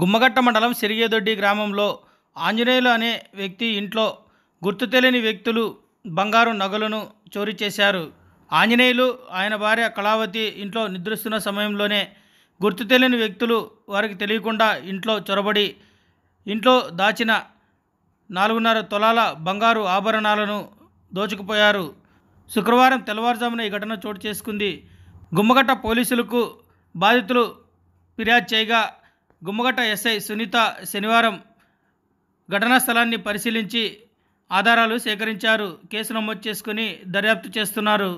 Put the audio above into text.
గుమ్మగట్ట మండలం సిరిగేదొడ్డి గ్రామంలో ఆంజనేయులు అనే వ్యక్తి ఇంట్లో గుర్తు తెలియని వ్యక్తులు బంగారు నగలను చోరీ చేశారు ఆంజనేయులు ఆయన భార్య కళావతి ఇంట్లో నిద్రిస్తున్న సమయంలోనే గుర్తు తెలియని వ్యక్తులు వారికి తెలియకుండా ఇంట్లో చొరబడి ఇంట్లో దాచిన నాలుగున్నర తొలాల బంగారు ఆభరణాలను దోచుకుపోయారు శుక్రవారం తెల్లవారుజామున ఈ ఘటన చోటు చేసుకుంది గుమ్మగట్ట పోలీసులకు బాధితులు ఫిర్యాదు చేయగా గుమ్మగట్ట ఎస్ఐ సునీత శనివారం ఘటనా స్థలాన్ని పరిశీలించి ఆధారాలు సేకరించారు కేసు నమోదు చేసుకుని దర్యాప్తు చేస్తున్నారు